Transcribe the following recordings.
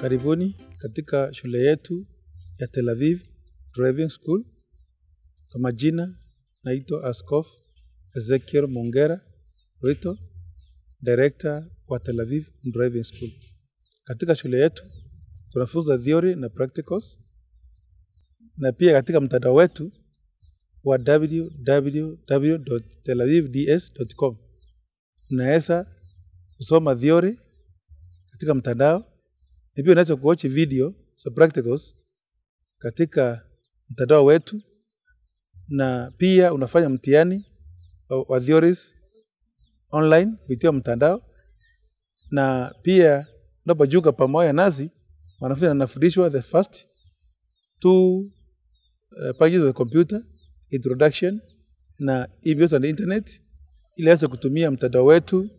Karibuni katika shule yetu ya Tel Aviv Driving School. Kwa majina naitwa Askof Ezekiel Mongera Rito, director wa Tel Aviv Driving School. Katika shule yetu tunafunza theory na practicals, na pia katika mtandao wetu wa www.telavivds.com unaweza kusoma theory katika mtandao ni pia unaweza kuwatch video za practicals katika mtandao wetu, na pia unafanya mtihani wa theories online kupitia mtandao, na pia unapojiunga pamoja nasi wanafunzi wanafundishwa the first two uh, pages of the computer, introduction na EBS on internet, ili aweze kutumia mtandao wetu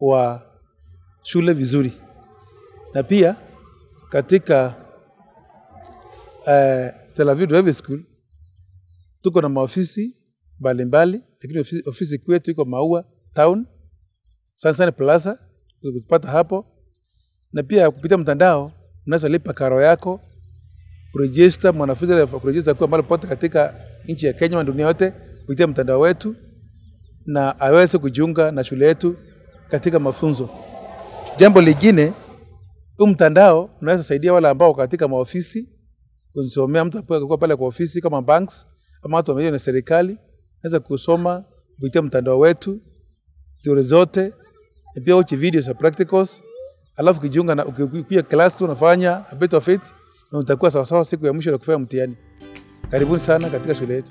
wa shule vizuri, na pia katika eh, Tel Aviv Driving School tuko na maofisi mbalimbali, lakini ofisi, ofisi kwetu iko Maua Town Sansan Plaza, kutupata hapo, na pia kupitia mtandao unaweza lipa karo yako, kurejista mwanafunzi kurejista kuwa mahali popote katika nchi ya Kenya na dunia yote kupitia mtandao wetu, na aweze kujiunga na shule yetu katika mafunzo. Jambo lingine huu mtandao unaweza saidia wale ambao katika maofisi kusomea mtu akiwa pale kwa ofisi kama banks ama watu wamejiwa na serikali, naweza kusoma kupitia mtandao wetu theory zote na pia uchi video za practicals, alafu ukijiunga na ukikuja class tu unafanya a bit of it, na utakuwa sawasawa siku ya mwisho ya kufanya mtihani. Karibuni sana katika shule yetu.